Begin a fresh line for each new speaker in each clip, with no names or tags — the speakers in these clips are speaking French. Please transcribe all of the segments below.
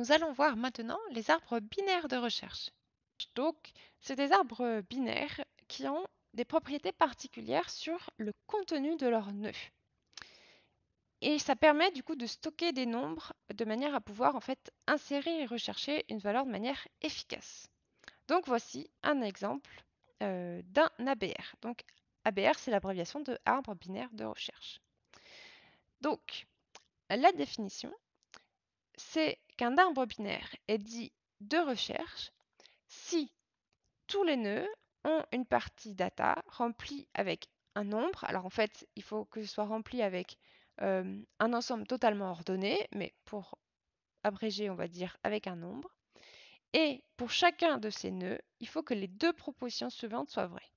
Nous allons voir maintenant les arbres binaires de recherche. Donc, c'est des arbres binaires qui ont des propriétés particulières sur le contenu de leurs nœuds. Et ça permet du coup de stocker des nombres de manière à pouvoir en fait insérer et rechercher une valeur de manière efficace. Donc voici un exemple euh, d'un ABR. Donc ABR c'est l'abréviation de arbre binaire de recherche. Donc la définition c'est un arbre binaire est dit de recherche si tous les nœuds ont une partie data remplie avec un nombre. Alors en fait, il faut que ce soit rempli avec euh, un ensemble totalement ordonné, mais pour abréger, on va dire avec un nombre. Et pour chacun de ces nœuds, il faut que les deux propositions suivantes soient vraies.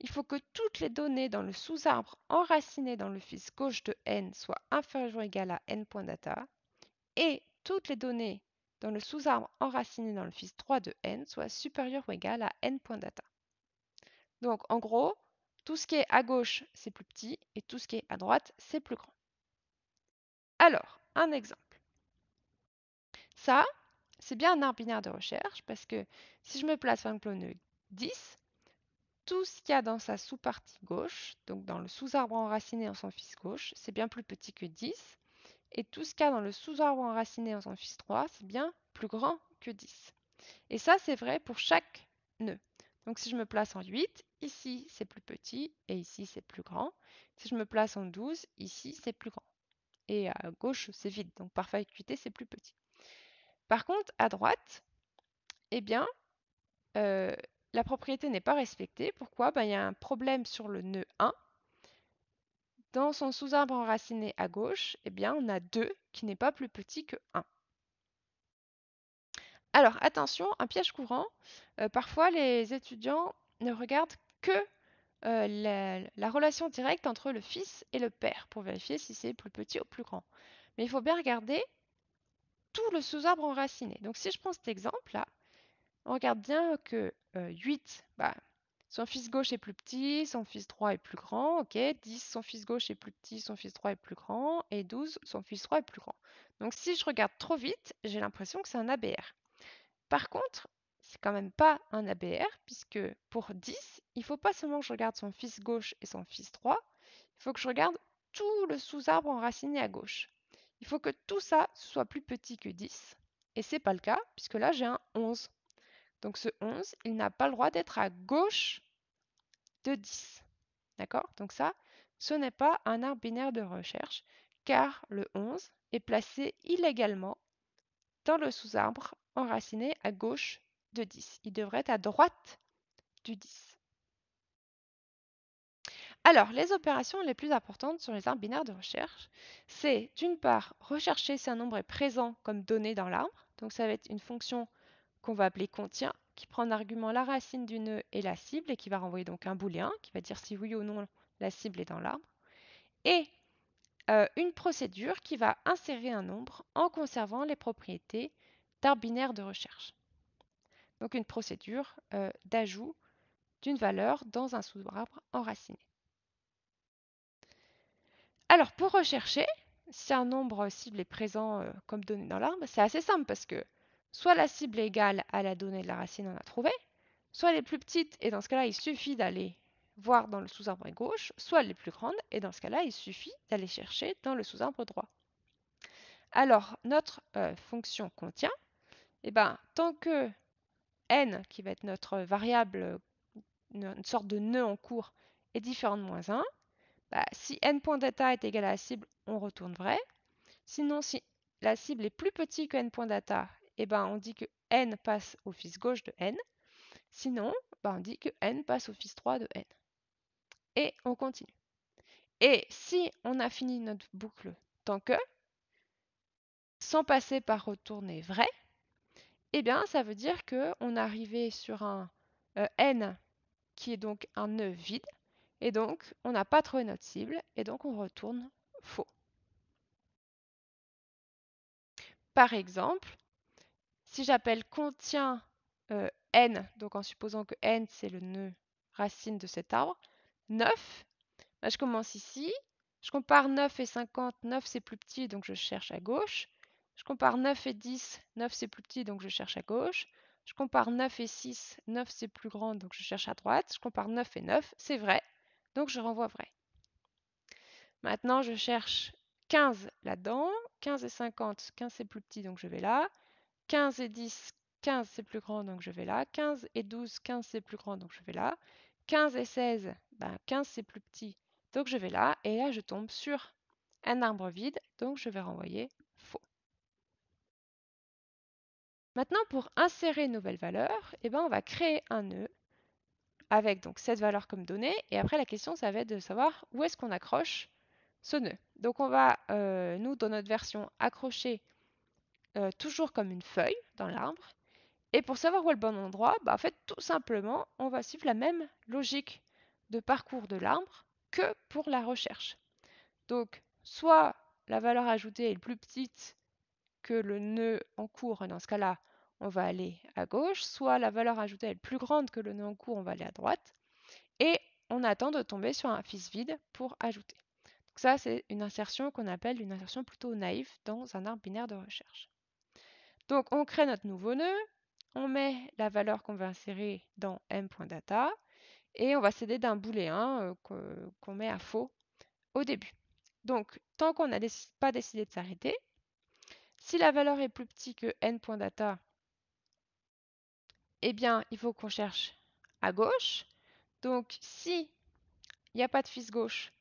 Il faut que toutes les données dans le sous-arbre enraciné dans le fils gauche de n soient inférieures ou égales à n.data et toutes les données dans le sous-arbre enraciné dans le fils 3 de n soient supérieures ou égal à n.data. Donc en gros, tout ce qui est à gauche, c'est plus petit, et tout ce qui est à droite, c'est plus grand. Alors, un exemple. Ça, c'est bien un arbre binaire de recherche, parce que si je me place sur un clone 10, tout ce qu'il y a dans sa sous-partie gauche, donc dans le sous-arbre enraciné en son fils gauche, c'est bien plus petit que 10, et tout ce qu'il y a dans le sous-arbre enraciné en son fils 3, c'est bien plus grand que 10. Et ça, c'est vrai pour chaque nœud. Donc si je me place en 8, ici c'est plus petit et ici c'est plus grand. Si je me place en 12, ici c'est plus grand. Et à gauche, c'est vide, donc par faculté, c'est plus petit. Par contre, à droite, eh bien, euh, la propriété n'est pas respectée. Pourquoi ben, Il y a un problème sur le nœud 1 dans son sous-arbre enraciné à gauche, eh bien, on a 2 qui n'est pas plus petit que 1. Alors attention, un piège courant, euh, parfois les étudiants ne regardent que euh, la, relation directe entre le fils et le père pour vérifier si c'est plus petit ou plus grand. Mais il faut bien regarder tout le sous-arbre enraciné. Donc si je prends cet exemple-là, on regarde bien que 8, euh, bah, son fils gauche est plus petit, son fils droit est plus grand, ok. 10, son fils gauche est plus petit, son fils droit est plus grand. Et 12, son fils droit est plus grand. Donc si je regarde trop vite, j'ai l'impression que c'est un ABR. Par contre, c'est quand même pas un ABR, puisque pour 10, il faut pas seulement que je regarde son fils gauche et son fils droit, il faut que je regarde tout le sous-arbre enraciné à gauche. Il faut que tout ça soit plus petit que 10, et c'est pas le cas, puisque là j'ai un 11. Donc ce 11, il n'a pas le droit d'être à gauche de 10. D'accord Donc ça, ce n'est pas un arbre binaire de recherche, car le 11 est placé illégalement dans le sous-arbre enraciné à gauche de 10. Il devrait être à droite du 10. Alors, les opérations les plus importantes sur les arbres binaires de recherche, c'est d'une part rechercher si un nombre est présent comme donné dans l'arbre. Donc ça va être une fonction qu'on va appeler contient, qui prend en argument la racine du nœud et la cible, et qui va renvoyer donc un booléen, qui va dire si oui ou non la cible est dans l'arbre, et euh, une procédure qui va insérer un nombre en conservant les propriétés d'un de recherche. Donc une procédure euh, d'ajout d'une valeur dans un sous-arbre enraciné. Alors pour rechercher, si un nombre cible est présent euh, comme donné dans l'arbre, c'est assez simple parce que soit la cible est égale à la donnée de la racine on a trouvée, soit elle est plus petite, et dans ce cas-là, il suffit d'aller voir dans le sous-arbre gauche, soit elle est plus grande, et dans ce cas-là, il suffit d'aller chercher dans le sous-arbre droit. Alors, notre euh, fonction contient, eh ben, tant que n, qui va être notre variable, euh, une sorte de nœud en cours, est différent de moins 1, bah, si n.data est égal à la cible, on retourne vrai. Sinon, si la cible est plus petite que n.data, ben, on dit que n passe au fils gauche de n. Sinon, ben, on dit que n passe au fils 3 de n. Et on continue. Et si on a fini notre boucle tant que, sans passer par retourner vrai, eh bien, ça veut dire qu'on est arrivé sur un euh, n qui est donc un nœud vide, et donc on n'a pas trouvé notre cible, et donc on retourne faux. Par exemple, si j'appelle contient n, donc en supposant que n c'est le nœud racine de cet arbre, 9, bah, je commence ici, je compare 9 et 50, 9 c'est plus petit donc je cherche à gauche, je compare 9 et 10, 9 c'est plus petit donc je cherche à gauche, je compare 9 et 6, 9 c'est plus grand donc je cherche à droite, je compare 9 et 9, c'est vrai, donc je renvoie vrai. Maintenant je cherche 15 là-dedans, 15 et 50, 15 c'est plus petit donc je vais là, 15 et 10, 15 c'est plus grand, donc je vais là. 15 et 12, 15 c'est plus grand, donc je vais là. 15 et 16, ben 15 c'est plus petit, donc je vais là. Et là, je tombe sur un arbre vide, donc je vais renvoyer faux. Maintenant, pour insérer une nouvelle valeur, eh ben, on va créer un nœud avec donc cette valeur comme donnée. Et après, la question, ça va être de savoir où est-ce qu'on accroche ce nœud. Donc, on va, euh, nous, dans notre version, accrocher euh, toujours comme une feuille dans l'arbre. Et pour savoir où est le bon endroit, bah, en fait, tout simplement, on va suivre la même logique de parcours de l'arbre que pour la recherche. Donc, soit la valeur ajoutée est plus petite que le nœud en cours, dans ce cas-là, on va aller à gauche, soit la valeur ajoutée est plus grande que le nœud en cours, on va aller à droite, et on attend de tomber sur un fils vide pour ajouter. Donc ça, c'est une insertion qu'on appelle une insertion plutôt naïve dans un arbre binaire de recherche. Donc, on crée notre nouveau nœud, on met la valeur qu'on veut insérer dans m.data et on va céder d'un booléen euh, qu'on met à faux au début. Donc, tant qu'on n'a pas décidé de s'arrêter, si la valeur est plus petite que n.data, eh bien, il faut qu'on cherche à gauche. Donc, si il n'y a pas de fils gauche,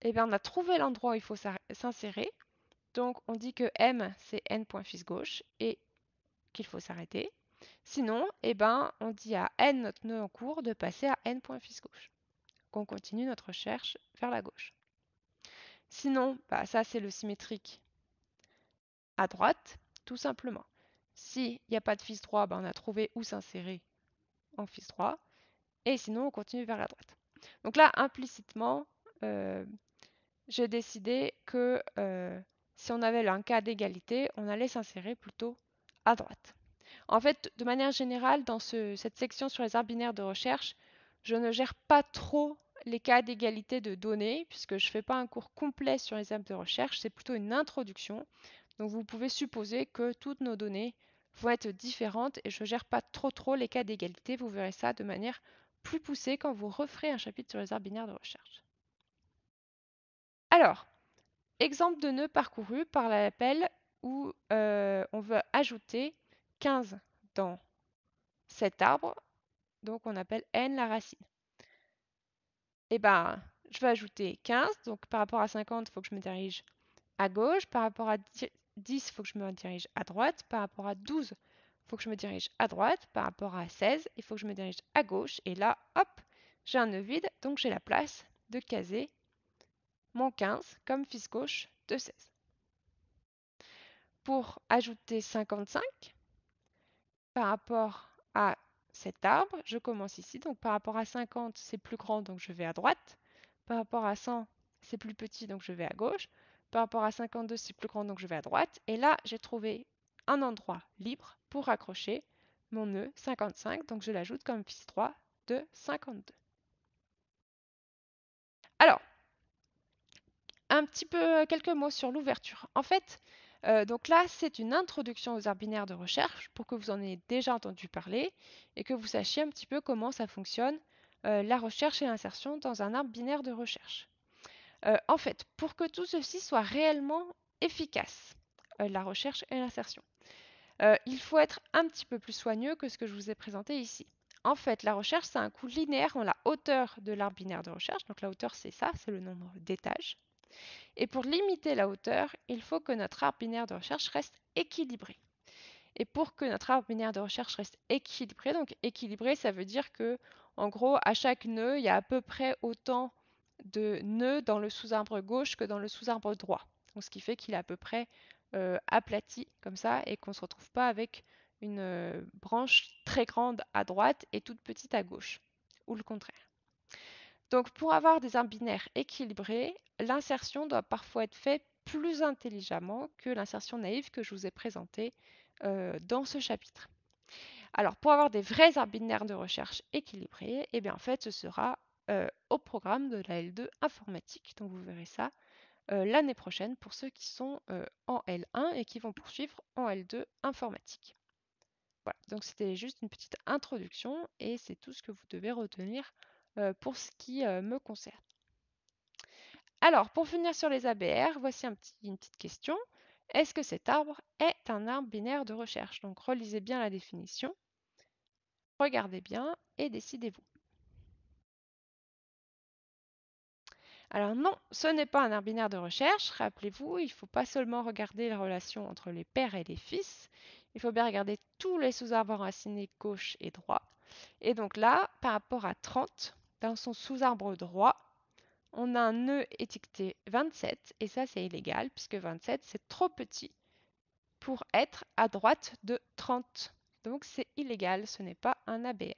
eh bien, on a trouvé l'endroit où il faut s'insérer. Donc on dit que M, c'est N gauche et qu'il faut s'arrêter. Sinon, eh ben, on dit à N, notre nœud en cours, de passer à N gauche. Qu'on continue notre recherche vers la gauche. Sinon, bah, ça c'est le symétrique à droite, tout simplement. S'il n'y a pas de fils droit, bah, on a trouvé où s'insérer en fils droit. Et sinon, on continue vers la droite. Donc là, implicitement, euh, j'ai décidé que euh, si on avait un cas d'égalité, on allait s'insérer plutôt à droite. En fait, de manière générale, dans cette section sur les arbres binaires de recherche, je ne gère pas trop les cas d'égalité de données, puisque je ne fais pas un cours complet sur les arbres de recherche, c'est plutôt une introduction. Donc vous pouvez supposer que toutes nos données vont être différentes et je ne gère pas trop trop les cas d'égalité. Vous verrez ça de manière plus poussée quand vous referez un chapitre sur les arbres binaires de recherche. Alors, Exemple de nœud parcouru par l'appel où euh, on veut ajouter 15 dans cet arbre, donc on appelle n la racine. Et eh ben, je vais ajouter 15, donc par rapport à 50, il faut que je me dirige à gauche, par rapport à 10, il faut que je me dirige à droite, par rapport à 12, il faut que je me dirige à droite, par rapport à 16, il faut que je me dirige à gauche, et là, hop, j'ai un nœud vide, donc j'ai la place de caser mon 15, comme fils gauche, de 16. Pour ajouter 55, par rapport à cet arbre, je commence ici. Donc par rapport à 50, c'est plus grand, donc je vais à droite. Par rapport à 100, c'est plus petit, donc je vais à gauche. Par rapport à 52, c'est plus grand, donc je vais à droite. Et là, j'ai trouvé un endroit libre pour accrocher mon nœud 55, donc je l'ajoute comme fils 3 de 52. Alors, un petit peu euh, quelques mots sur l'ouverture. En fait, euh, donc là, c'est une introduction aux arbres binaires de recherche pour que vous en ayez déjà entendu parler et que vous sachiez un petit peu comment ça fonctionne, euh, la recherche et l'insertion dans un arbre binaire de recherche. en fait, pour que tout ceci soit réellement efficace, la recherche et l'insertion, il faut être un petit peu plus soigneux que ce que je vous ai présenté ici. En fait, la recherche, c'est un coût linéaire en la hauteur de l'arbre binaire de recherche. Donc la hauteur, c'est ça, c'est le nombre d'étages. Et pour limiter la hauteur, il faut que notre arbre binaire de recherche reste équilibré. Et pour que notre arbre binaire de recherche reste équilibré, donc équilibré, ça veut dire que, en gros, à chaque nœud, il y a à peu près autant de nœuds dans le sous-arbre gauche que dans le sous-arbre droit. ce qui fait qu'il est à peu près euh, aplati comme ça et qu'on ne se retrouve pas avec une euh, branche très grande à droite et toute petite à gauche, ou le contraire. Donc pour avoir des arbres binaires équilibrés, l'insertion doit parfois être faite plus intelligemment que l'insertion naïve que je vous ai présentée euh, dans ce chapitre. Alors pour avoir des vrais arbres binaires de recherche équilibrés, eh bien en fait ce sera euh, au programme de la L2 informatique. Donc vous verrez ça euh, l'année prochaine pour ceux qui sont en L1 et qui vont poursuivre en L2 informatique. Voilà, donc c'était juste une petite introduction et c'est tout ce que vous devez retenir euh, pour ce qui euh, me concerne. Alors, pour finir sur les ABR, voici une petite question. Est-ce que cet arbre est un arbre binaire de recherche Donc, relisez bien la définition, regardez bien et décidez-vous. Alors non, ce n'est pas un arbre binaire de recherche. Rappelez-vous, il ne faut pas seulement regarder la relation entre les pères et les fils, il faut bien regarder tous les sous-arbres enracinés gauche et droit. Et donc là, par rapport à 30, dans son sous-arbre droit, on a un nœud étiqueté 27, et ça c'est illégal, puisque 27 c'est trop petit pour être à droite de 30. Donc c'est illégal, ce n'est pas un ABR.